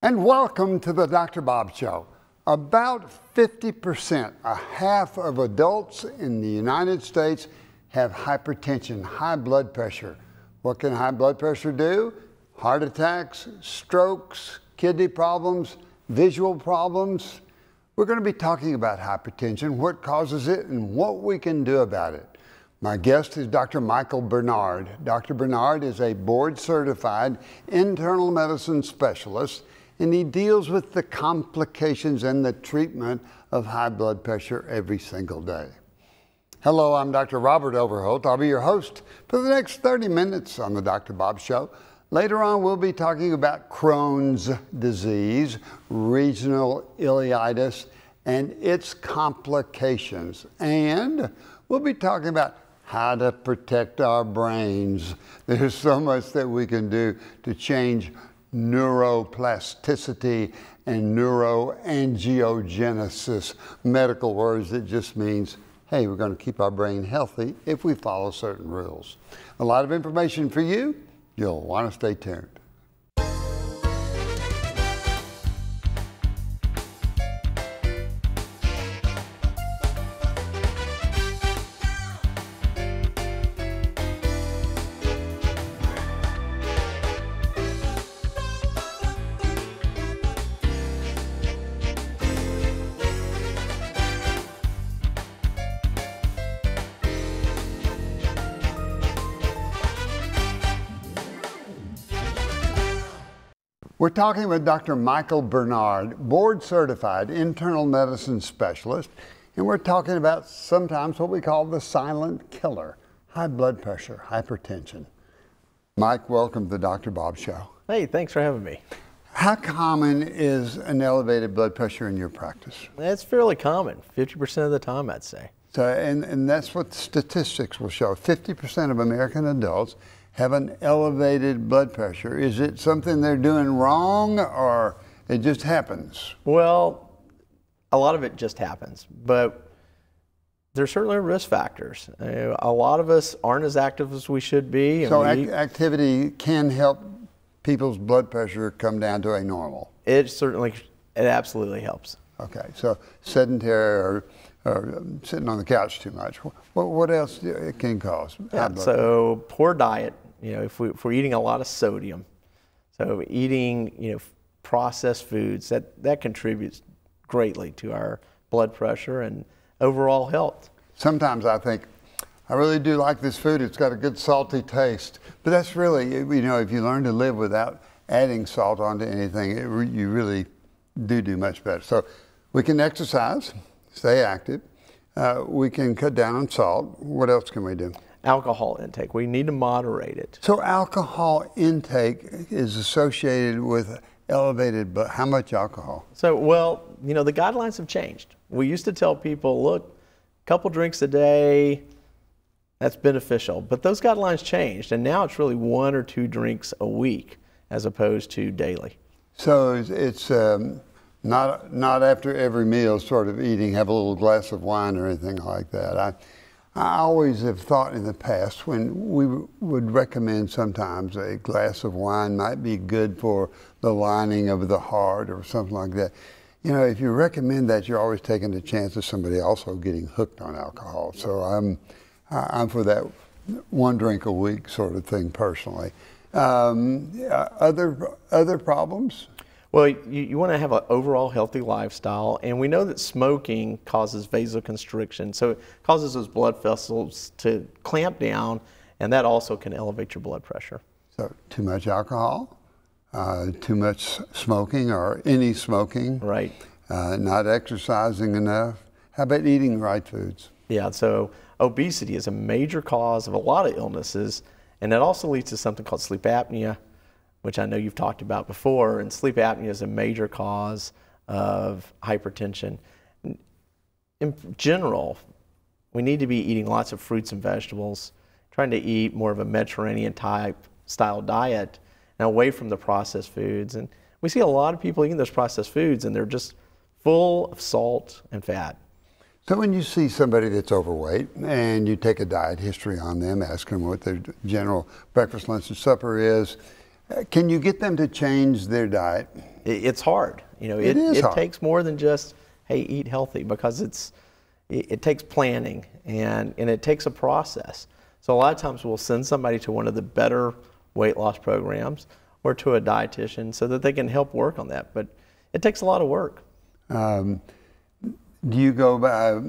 And welcome to the Dr. Bob Show. About 50%, a half of adults in the United States have hypertension, high blood pressure. What can high blood pressure do? Heart attacks, strokes, kidney problems, visual problems. We're going to be talking about hypertension, what causes it, and what we can do about it. My guest is Dr. Michael Bernard. Dr. Bernard is a board certified internal medicine specialist and he deals with the complications and the treatment of high blood pressure every single day. Hello, I'm Dr. Robert Overholt. I'll be your host for the next 30 minutes on the Dr. Bob Show. Later on, we'll be talking about Crohn's disease, regional ileitis, and its complications. And we'll be talking about how to protect our brains. There's so much that we can do to change neuroplasticity and neuroangiogenesis, medical words that just means, hey, we're going to keep our brain healthy if we follow certain rules. A lot of information for you. You'll want to stay tuned. We're talking with Dr. Michael Bernard, board certified internal medicine specialist, and we're talking about sometimes what we call the silent killer high blood pressure, hypertension. Mike, welcome to the Dr. Bob Show. Hey, thanks for having me. How common is an elevated blood pressure in your practice? That's fairly common, 50% of the time, I'd say. So, and, and that's what statistics will show 50% of American adults have an elevated blood pressure? Is it something they're doing wrong or it just happens? Well, a lot of it just happens, but there's certainly risk factors. A lot of us aren't as active as we should be. So we, activity can help people's blood pressure come down to a normal. It certainly, it absolutely helps. Okay, so sedentary or, or sitting on the couch too much. What, what else can cause? Yeah, so poor diet you know, if, we, are eating a lot of sodium, so eating you know processed foods that that contributes greatly to our blood pressure and overall health. Sometimes I think I really do like this food. It's got a good salty taste, but that's really you know if you learn to live without adding salt onto anything, re you really do do much better. So we can exercise, stay active. Uh, we can cut down on salt. What else can we do? alcohol intake. We need to moderate it. So alcohol intake is associated with elevated, but how much alcohol? So, well, you know, the guidelines have changed. We used to tell people, look, a couple drinks a day, that's beneficial. But those guidelines changed, and now it's really one or two drinks a week as opposed to daily. So it's um, not not after every meal, sort of eating, have a little glass of wine or anything like that. I, I always have thought in the past when we would recommend sometimes a glass of wine might be good for the lining of the heart or something like that. You know, if you recommend that, you're always taking the chance of somebody also getting hooked on alcohol. So I'm, I'm for that one drink a week sort of thing personally. Um, other, other problems? Well, you, you want to have an overall healthy lifestyle, and we know that smoking causes vasoconstriction. So it causes those blood vessels to clamp down, and that also can elevate your blood pressure. So, too much alcohol, uh, too much smoking or any smoking. Right. Uh, not exercising enough. How about eating right foods? Yeah, so obesity is a major cause of a lot of illnesses, and it also leads to something called sleep apnea, which I know you've talked about before, and sleep apnea is a major cause of hypertension. In general, we need to be eating lots of fruits and vegetables, trying to eat more of a Mediterranean type style diet and away from the processed foods. And we see a lot of people eating those processed foods and they're just full of salt and fat. So when you see somebody that's overweight and you take a diet history on them, ask them what their general breakfast, lunch, and supper is, can you get them to change their diet? It, it's hard. You know, it, it, takes more than just hey, eat healthy because it's it, it takes planning and and it takes a process. So a lot of times we'll send somebody to one of the better weight loss programs or to a dietitian so that they can help work on that. But it takes a lot of work. Um, do you go by,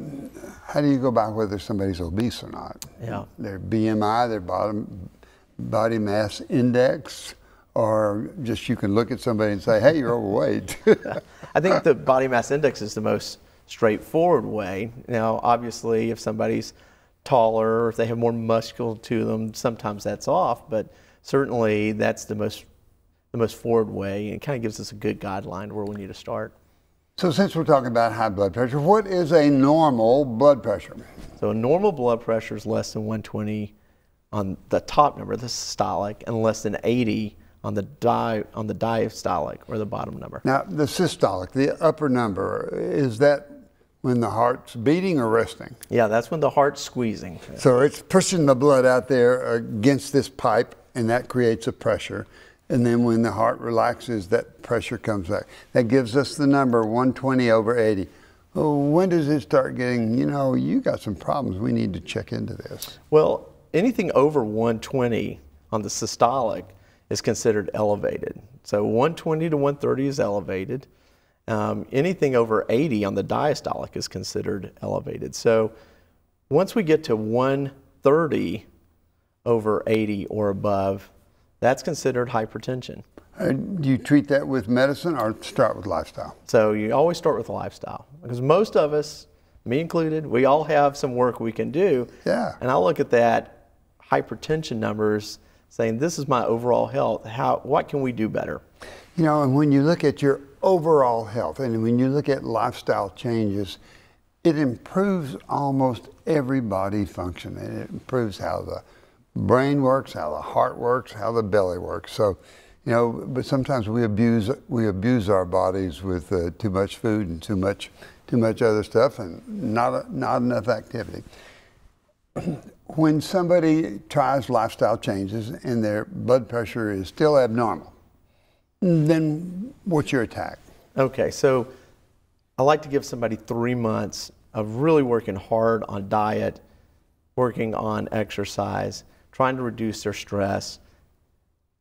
how do you go about whether somebody's obese or not? Yeah. Their BMI, their bottom body mass index, or just you can look at somebody and say, hey, you're overweight. I think the body mass index is the most straightforward way. Now, obviously, if somebody's taller or if they have more muscle to them, sometimes that's off, but certainly that's the most the most forward way and kind of gives us a good guideline where we need to start. So since we're talking about high blood pressure, what is a normal blood pressure? So a normal blood pressure is less than 120 on the top number, the systolic, and less than 80 on the di on the diastolic or the bottom number. Now the systolic, the upper number, is that when the heart's beating or resting? Yeah, that's when the heart's squeezing. So it's pushing the blood out there against this pipe, and that creates a pressure. And then when the heart relaxes, that pressure comes back. That gives us the number 120 over 80. Well, oh, when does it start getting, you know, you got some problems. We need to check into this. Well, anything over 120 on the systolic is considered elevated. So 120 to 130 is elevated. Um, anything over 80 on the diastolic is considered elevated. So once we get to 130 over 80 or above, that's considered hypertension. And you treat that with medicine or start with lifestyle? So you always start with lifestyle because most of us, me included, we all have some work we can do. Yeah. And I look at that hypertension numbers saying, this is my overall health. How, what can we do better? You know, and when you look at your overall health and when you look at lifestyle changes, it improves almost every body function. It improves how the brain works, how the heart works, how the belly works. So, you know, but sometimes we abuse we abuse our bodies with uh, too much food and too much too much other stuff and not not enough activity. when somebody tries lifestyle changes and their blood pressure is still abnormal, then what's your attack? Okay, so I like to give somebody three months of really working hard on diet, working on exercise, trying to reduce their stress.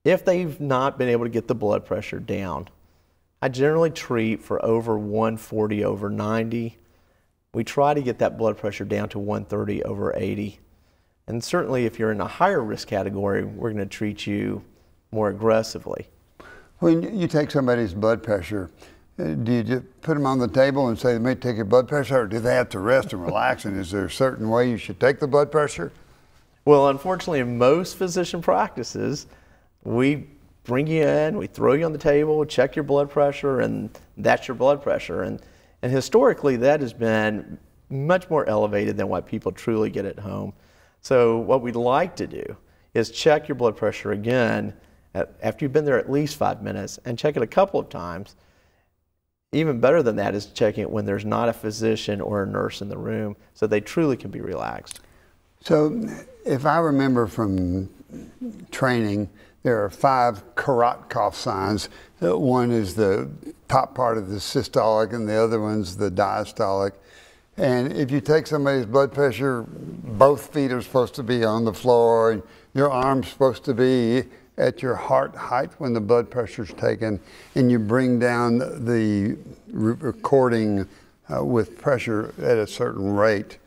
If they've not been able to get the blood pressure down, I generally treat for over 140 over 90 we try to get that blood pressure down to 130 over 80. And certainly, if you're in a higher risk category, we're going to treat you more aggressively. When you take somebody's blood pressure, uh, do you just put them on the table and say, let me take your blood pressure, or do they have to rest and relax? and is there a certain way you should take the blood pressure? Well, unfortunately, in most physician practices, we bring you in, we throw you on the table, check your blood pressure, and that's your blood pressure. And and historically, that has been much more elevated than what people truly get at home. So, what we'd like to do is check your blood pressure again at, after you've been there at least five minutes and check it a couple of times. Even better than that is checking it when there's not a physician or a nurse in the room so they truly can be relaxed. So, if I remember from training, there are five Karatkopf signs. Uh, one is the top part of the systolic and the other one's the diastolic. And if you take somebody's blood pressure, both feet are supposed to be on the floor and your arm's supposed to be at your heart height when the blood pressure is taken and you bring down the recording uh, with pressure at a certain rate.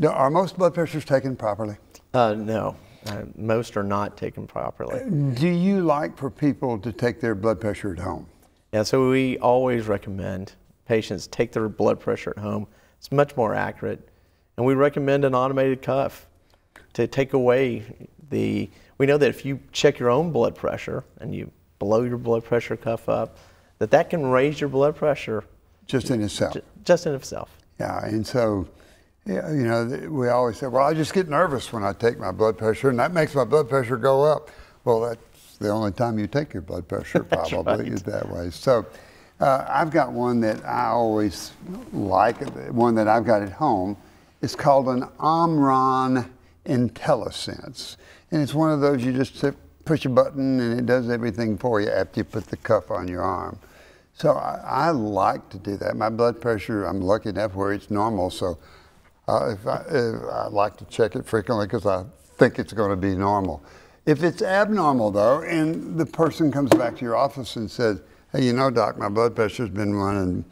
Now, are most blood pressures taken properly? Uh, no. Uh, most are not taken properly. Uh, do you like for people to take their blood pressure at home? Yeah, so we always recommend patients take their blood pressure at home. It's much more accurate. And we recommend an automated cuff to take away the. We know that if you check your own blood pressure and you blow your blood pressure cuff up, that that can raise your blood pressure. Just in itself. Just in itself. Yeah, and so yeah, you know, we always say, well, I just get nervous when I take my blood pressure, and that makes my blood pressure go up. Well, that's the only time you take your blood pressure, probably, right. is that way. So uh, I've got one that I always like, uh, one that I've got at home. It's called an Omron IntelliSense. And it's one of those you just push a button and it does everything for you after you put the cuff on your arm. So I, I like to do that. My blood pressure, I'm lucky enough where it's normal, so uh, if I, if I like to check it frequently because I think it's going to be normal. If it's abnormal, though, and the person comes back to your office and says, hey, you know, doc, my blood pressure's been running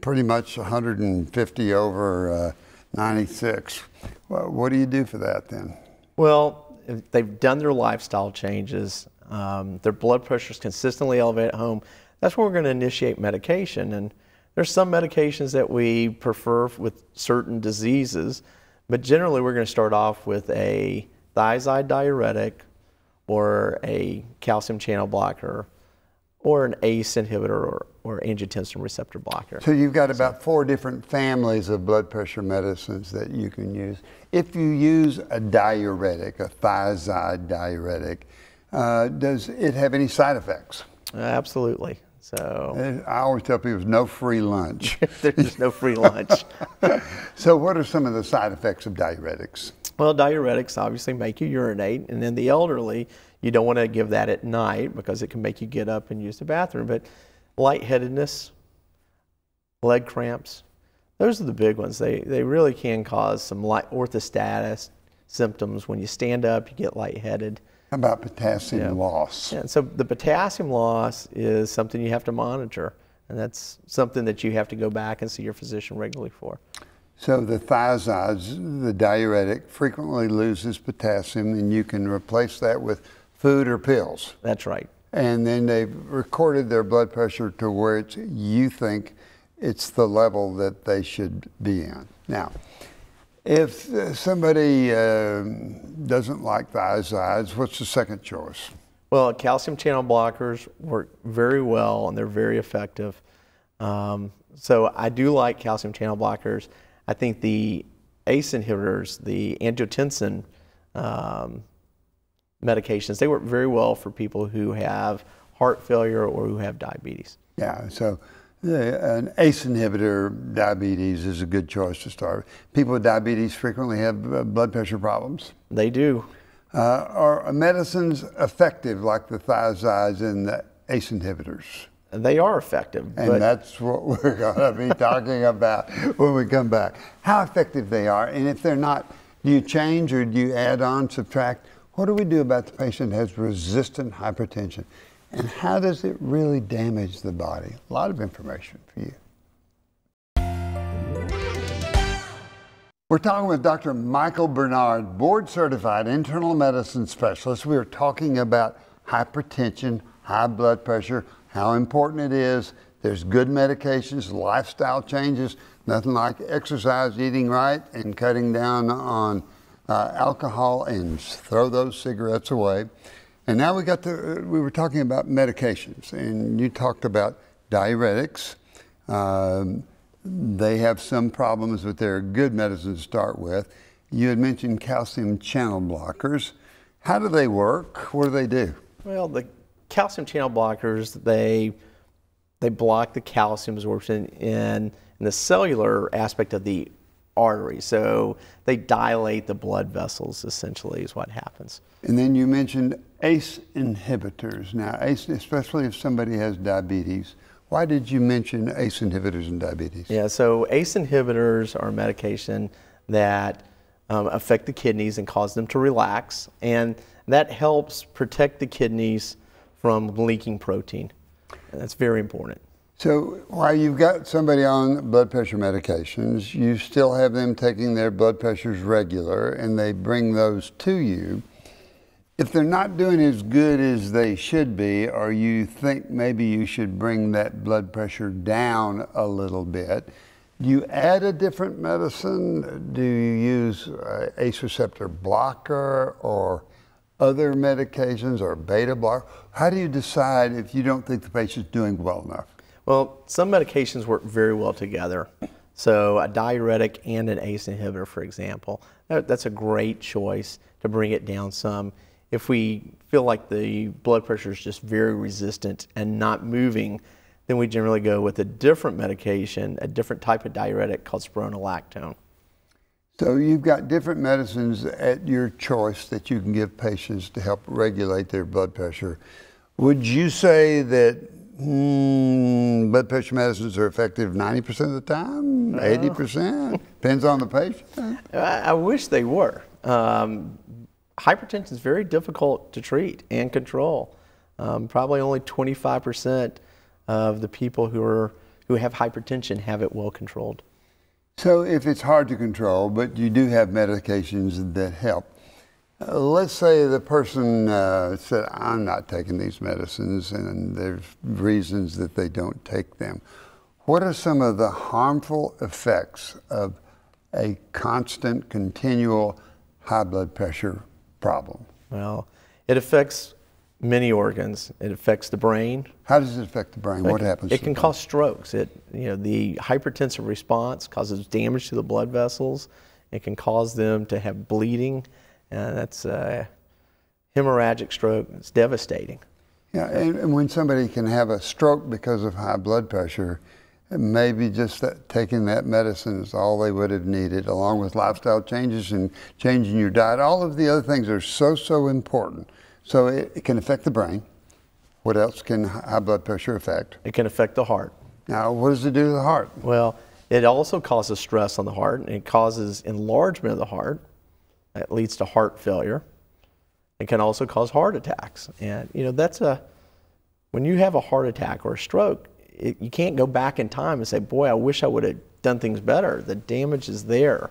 pretty much 150 over uh, 96. Well, what do you do for that then? Well, they've done their lifestyle changes, um, their blood pressure is consistently elevated at home, that's when we're going to initiate medication. And there's some medications that we prefer with certain diseases, but generally we're going to start off with a thiazide diuretic or a calcium channel blocker or an ACE inhibitor or, or angiotensin receptor blocker. So you've got about four different families of blood pressure medicines that you can use. If you use a diuretic, a thiazide diuretic, uh, does it have any side effects? Absolutely. So I always tell people no free lunch. there's no free lunch. so what are some of the side effects of diuretics? Well, diuretics obviously make you urinate, and then the elderly, you don't want to give that at night because it can make you get up and use the bathroom. But lightheadedness, leg cramps, those are the big ones. They they really can cause some light orthostatus symptoms. When you stand up, you get lightheaded. How about potassium yeah. loss? Yeah, so the potassium loss is something you have to monitor, and that's something that you have to go back and see your physician regularly for. So the thiazides, the diuretic, frequently loses potassium, and you can replace that with food or pills. That's right. And then they've recorded their blood pressure to where it's, you think it's the level that they should be in. Now, if uh, somebody uh, doesn't like thiazides, what's the second choice? Well, calcium channel blockers work very well and they're very effective. Um, so I do like calcium channel blockers. I think the ACE inhibitors, the angiotensin um, medications, they work very well for people who have heart failure or who have diabetes. Yeah, so an ACE inhibitor, diabetes is a good choice to start. People with diabetes frequently have uh, blood pressure problems. They do. Uh, are medicines effective like the thiazides and the ACE inhibitors? They are effective. And that's what we're going to be talking about when we come back. How effective they are, and if they're not, do you change or do you add on, subtract? What do we do about the patient has resistant hypertension? and how does it really damage the body? A lot of information for you. We're talking with Dr. Michael Bernard, board certified internal medicine specialist. We are talking about hypertension, high blood pressure, how important it is. There's good medications, lifestyle changes, nothing like exercise, eating right, and cutting down on uh, alcohol and throw those cigarettes away. And now we got to, uh, we were talking about medications, and you talked about diuretics. Um, they have some problems, but they're good medicine to start with. You had mentioned calcium channel blockers. How do they work? What do they do? Well, the calcium channel blockers, they, they block the calcium absorption in, in the cellular aspect of the artery. So they dilate the blood vessels, essentially, is what happens. And then you mentioned ACE inhibitors now, ACE, especially if somebody has diabetes. Why did you mention ACE inhibitors and diabetes? Yeah, so ACE inhibitors are medication that um, affect the kidneys and cause them to relax, and that helps protect the kidneys from leaking protein. And that's very important. So while you've got somebody on blood pressure medications, you still have them taking their blood pressures regular, and they bring those to you if they're not doing as good as they should be, or you think maybe you should bring that blood pressure down a little bit, do you add a different medicine? Do you use uh, ACE receptor blocker or other medications or beta blocker? How do you decide if you don't think the patient's doing well enough? Well, some medications work very well together. So a diuretic and an ACE inhibitor, for example, that's a great choice to bring it down some if we feel like the blood pressure is just very resistant and not moving, then we generally go with a different medication, a different type of diuretic called spironolactone. So you've got different medicines at your choice that you can give patients to help regulate their blood pressure. Would you say that hmm, blood pressure medicines are effective 90% of the time, 80%? Depends on the patient. I, I wish they were. Um, hypertension is very difficult to treat and control. Um, probably only 25% of the people who are who have hypertension have it well controlled. So if it's hard to control, but you do have medications that help. Uh, let's say the person uh, said, I'm not taking these medicines, and there's reasons that they don't take them. What are some of the harmful effects of a constant, continual high blood pressure problem? Well, it affects many organs. It affects the brain. How does it affect the brain? It, what happens? It can cause strokes. It, you know, the hypertensive response causes damage to the blood vessels. It can cause them to have bleeding, and uh, that's a hemorrhagic stroke. It's devastating. Yeah, and, and when somebody can have a stroke because of high blood pressure, maybe just that, taking that medicine is all they would have needed, along with lifestyle changes and changing your diet. All of the other things are so, so important. So it, it can affect the brain. What else can high blood pressure affect? It can affect the heart. Now, what does it do to the heart? Well, it also causes stress on the heart and it causes enlargement of the heart. That leads to heart failure. It can also cause heart attacks. And, you know, that's a, when you have a heart attack or a stroke, it, you can't go back in time and say, boy, I wish I would have done things better. The damage is there.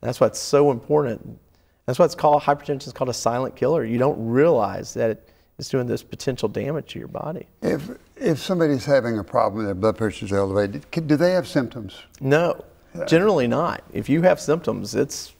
That's why it's so important. That's why it's called hypertension is called a silent killer. You don't realize that it is doing this potential damage to your body. If if somebody's having a problem, their blood is elevated, do they have symptoms? No, generally not. If you have symptoms, it's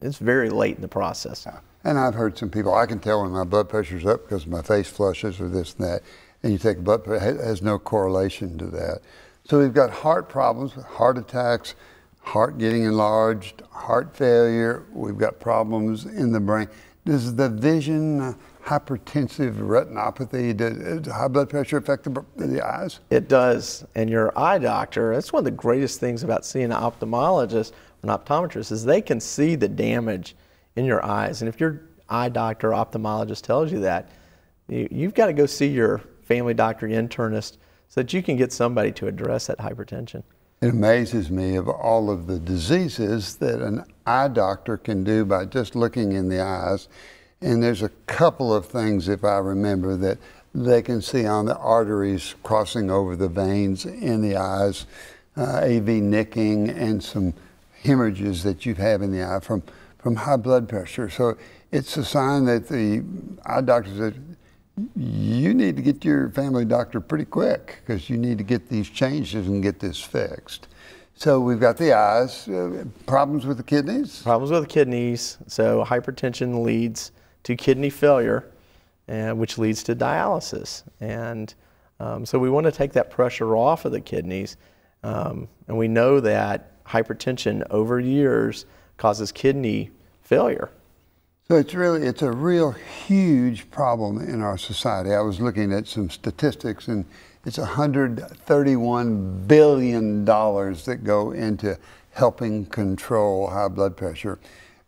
it's very late in the process. And I've heard some people, I can tell when my blood pressure's up because my face flushes or this and that and you take blood pressure, has no correlation to that. So we've got heart problems, heart attacks, heart getting enlarged, heart failure. We've got problems in the brain. This is the vision uh, hypertensive retinopathy? Does high blood pressure affect the, the, eyes? It does. And your eye doctor, that's one of the greatest things about seeing an ophthalmologist or an optometrist is they can see the damage in your eyes. And if your eye doctor or ophthalmologist tells you that, you, have got to go see your family doctor, internist, so that you can get somebody to address that hypertension. It amazes me of all of the diseases that an eye doctor can do by just looking in the eyes. And there's a couple of things, if I remember, that they can see on the arteries crossing over the veins in the eyes, uh, AV nicking, and some hemorrhages that you have in the eye from, from high blood pressure. So it's a sign that the eye doctors you need to get your family doctor pretty quick because you need to get these changes and get this fixed. So we've got the eyes, uh, problems with the kidneys. Problems with the kidneys. So hypertension leads to kidney failure, and, uh, which leads to dialysis. And um, so we want to take that pressure off of the kidneys. Um, and we know that hypertension over years causes kidney failure. So it's really, it's a real huge problem in our society. I was looking at some statistics and it's $131 billion that go into helping control high blood pressure.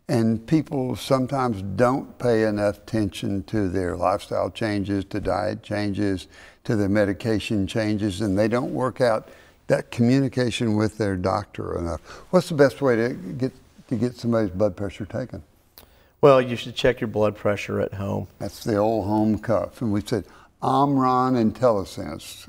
And people sometimes don't pay enough attention to their lifestyle changes, to diet changes, to their medication changes, and they don't work out that communication with their doctor enough. What's the best way to get, to get somebody's blood pressure taken? Well, you should check your blood pressure at home. That's the old home cuff. And we said Omron and Telesense.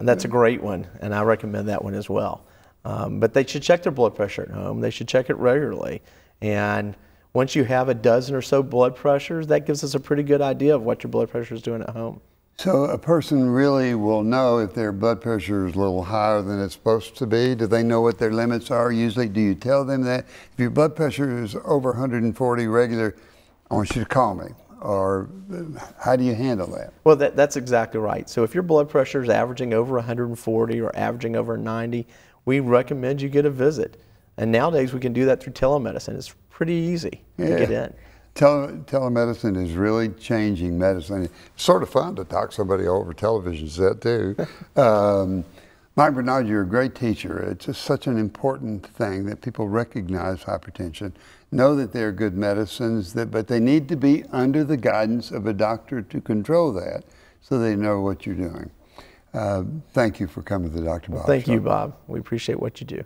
and that's a great one, and I recommend that one as well. Um, but they should check their blood pressure at home. They should check it regularly. And once you have a dozen or so blood pressures, that gives us a pretty good idea of what your blood pressure is doing at home. So a person really will know if their blood pressure is a little higher than it's supposed to be. Do they know what their limits are? Usually, do you tell them that? If your blood pressure is over 140 regular, I want you to call me. Or how do you handle that? Well, that, that's exactly right. So if your blood pressure is averaging over 140 or averaging over 90, we recommend you get a visit. And nowadays we can do that through telemedicine. It's pretty easy yeah. to get in. Tele telemedicine is really changing medicine. It's sort of fun to talk somebody over television set too. um, Mike Bernard, you're a great teacher. It's just such an important thing that people recognize hypertension, know that they're good medicines, that, but they need to be under the guidance of a doctor to control that so they know what you're doing. Uh, thank you for coming to the Dr. Bob. Well, thank Show. you, Bob. We appreciate what you do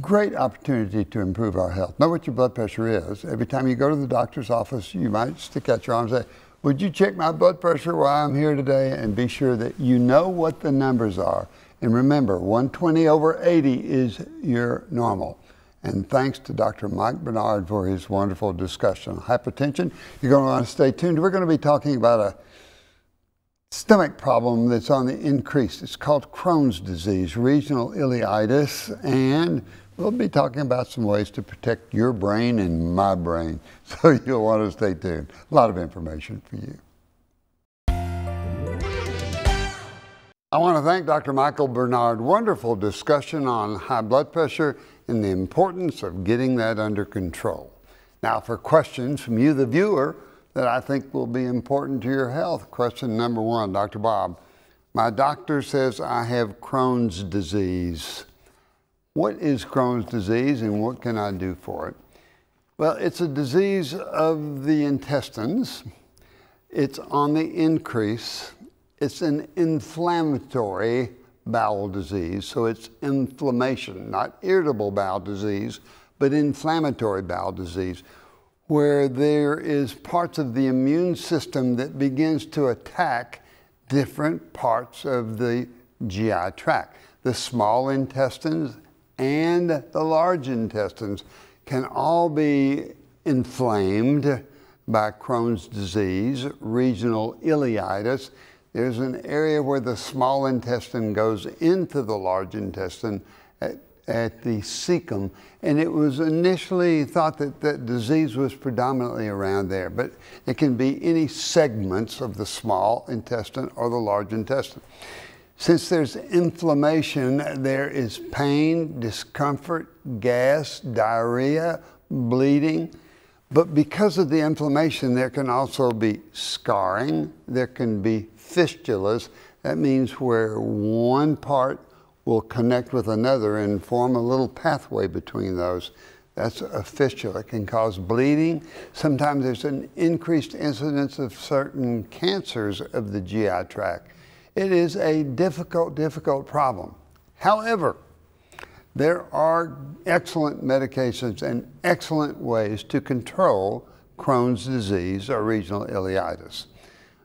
great opportunity to improve our health. Know what your blood pressure is. Every time you go to the doctor's office, you might stick out your arm and say, would you check my blood pressure while I'm here today? And be sure that you know what the numbers are. And remember, 120 over 80 is your normal. And thanks to Dr. Mike Bernard for his wonderful discussion. Hypertension, you're going to want to stay tuned. We're going to be talking about a stomach problem that's on the increase. It's called Crohn's disease, regional ileitis, and We'll be talking about some ways to protect your brain and my brain, so you'll want to stay tuned. A lot of information for you. I want to thank Dr. Michael Bernard. Wonderful discussion on high blood pressure and the importance of getting that under control. Now, for questions from you, the viewer, that I think will be important to your health. Question number one, Dr. Bob. My doctor says I have Crohn's disease. What is Crohn's disease and what can I do for it? Well, it's a disease of the intestines. It's on the increase. It's an inflammatory bowel disease, so it's inflammation, not irritable bowel disease, but inflammatory bowel disease, where there is parts of the immune system that begins to attack different parts of the GI tract. The small intestines and the large intestines can all be inflamed by Crohn's disease, regional ileitis. There's an area where the small intestine goes into the large intestine at, at the cecum. And it was initially thought that that disease was predominantly around there, but it can be any segments of the small intestine or the large intestine. Since there's inflammation, there is pain, discomfort, gas, diarrhea, bleeding. But because of the inflammation, there can also be scarring, there can be fistulas. That means where one part will connect with another and form a little pathway between those. That's a fistula. It can cause bleeding. Sometimes there's an increased incidence of certain cancers of the GI tract. It is a difficult, difficult problem. However, there are excellent medications and excellent ways to control Crohn's disease or regional ileitis.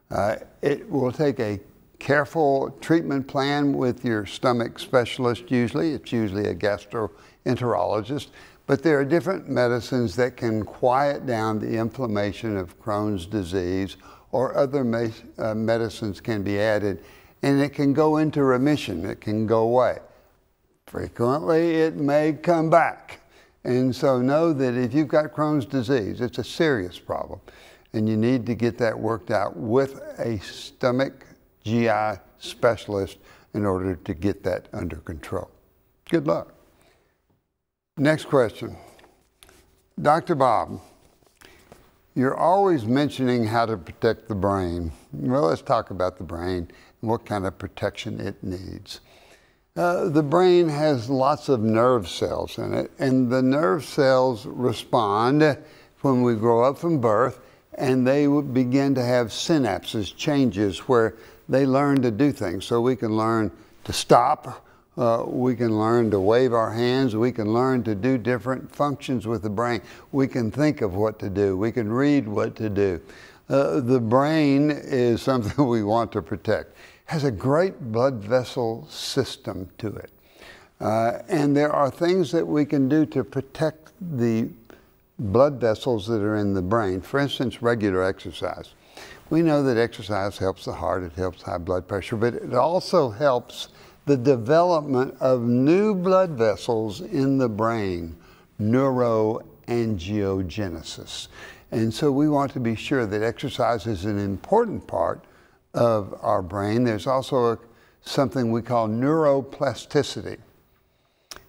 Uh, it will take a careful treatment plan with your stomach specialist usually. It's usually a gastroenterologist. But there are different medicines that can quiet down the inflammation of Crohn's disease or other uh, medicines can be added and it can go into remission, it can go away. Frequently, it may come back. And so know that if you've got Crohn's disease, it's a serious problem, and you need to get that worked out with a stomach GI specialist in order to get that under control. Good luck. Next question. Dr. Bob, you're always mentioning how to protect the brain. Well, let's talk about the brain what kind of protection it needs. Uh, the brain has lots of nerve cells in it, and the nerve cells respond when we grow up from birth, and they begin to have synapses, changes where they learn to do things. So we can learn to stop, uh, we can learn to wave our hands, we can learn to do different functions with the brain, we can think of what to do, we can read what to do. Uh, the brain is something we want to protect has a great blood vessel system to it. Uh, and there are things that we can do to protect the blood vessels that are in the brain. For instance, regular exercise. We know that exercise helps the heart, it helps high blood pressure, but it also helps the development of new blood vessels in the brain, neuroangiogenesis. And so we want to be sure that exercise is an important part of our brain. There's also a, something we call neuroplasticity.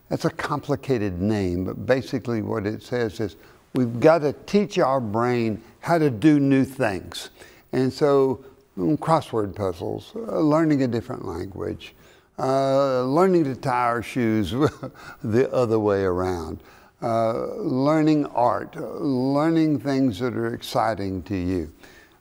That's a complicated name, but basically what it says is we've got to teach our brain how to do new things. And so mm, crossword puzzles, uh, learning a different language, uh, learning to tie our shoes the other way around, uh, learning art, uh, learning things that are exciting to you.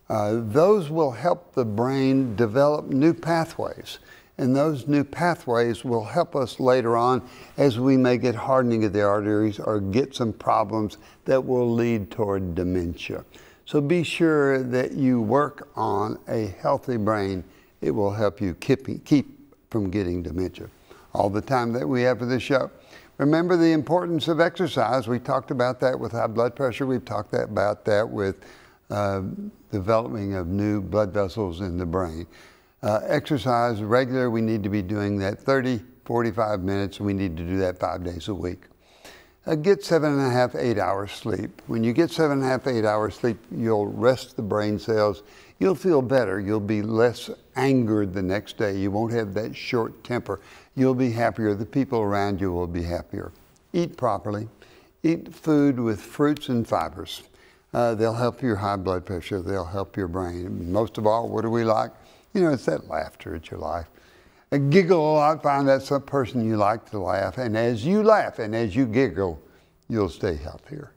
Uh, those will help the brain develop new pathways. And those new pathways will help us later on as we may get hardening of the arteries or get some problems that will lead toward dementia. So be sure that you work on a healthy brain. It will help you keep, keep from getting dementia. All the time that we have for this show. Remember the importance of exercise. We talked about that with high blood pressure. We've talked about that with uh, developing of new blood vessels in the brain. Uh, exercise, regular, we need to be doing that 30, 45 minutes. We need to do that five days a week. Uh, get seven and a half, eight hours sleep. When you get seven and a half, eight hours sleep, you'll rest the brain cells. You'll feel better. You'll be less angered the next day. You won't have that short temper. You'll be happier. The people around you will be happier. Eat properly. Eat food with fruits and fibers. Uh, they'll help your high blood pressure. They'll help your brain. Most of all, what do we like? You know, it's that laughter at your life. And giggle oh, a lot. Find that some person you like to laugh. And as you laugh and as you giggle, you'll stay healthier.